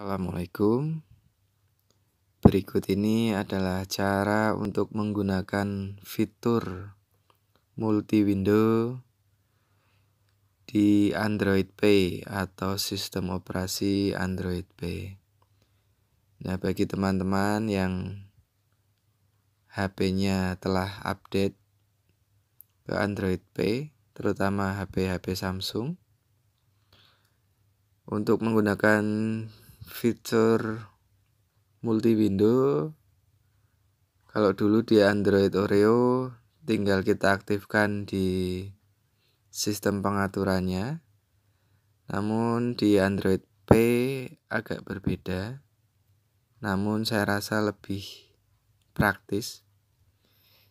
Assalamualaikum. Berikut ini adalah cara untuk menggunakan fitur multi window di Android P atau sistem operasi Android P. Nah, bagi teman-teman yang HP-nya telah update ke Android P, terutama HP-HP Samsung, untuk menggunakan fitur multi window kalau dulu di Android Oreo tinggal kita aktifkan di sistem pengaturannya namun di Android P agak berbeda namun saya rasa lebih praktis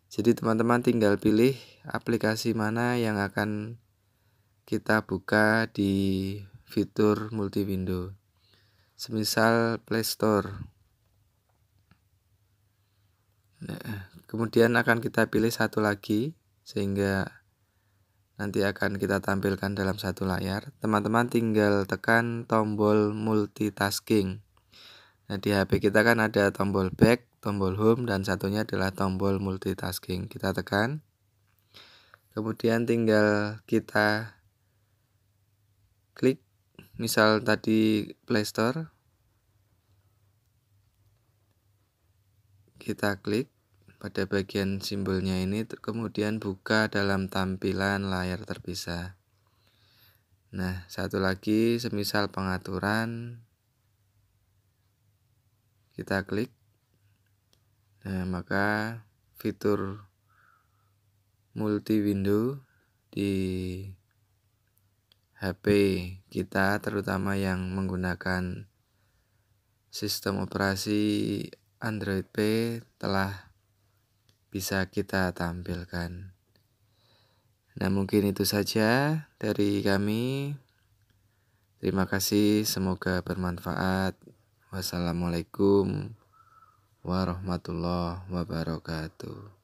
jadi teman-teman tinggal pilih aplikasi mana yang akan kita buka di fitur multi window semisal Play Store. Nah, kemudian akan kita pilih satu lagi sehingga nanti akan kita tampilkan dalam satu layar. Teman-teman tinggal tekan tombol multitasking. Nah, di HP kita kan ada tombol back, tombol home dan satunya adalah tombol multitasking. Kita tekan. Kemudian tinggal kita klik misal tadi Play Store kita klik pada bagian simbolnya ini kemudian buka dalam tampilan layar terpisah nah satu lagi semisal pengaturan kita klik nah maka fitur multi window di HP kita terutama yang menggunakan sistem operasi Android P telah bisa kita tampilkan. Nah, mungkin itu saja dari kami. Terima kasih, semoga bermanfaat. Wassalamualaikum warahmatullahi wabarakatuh.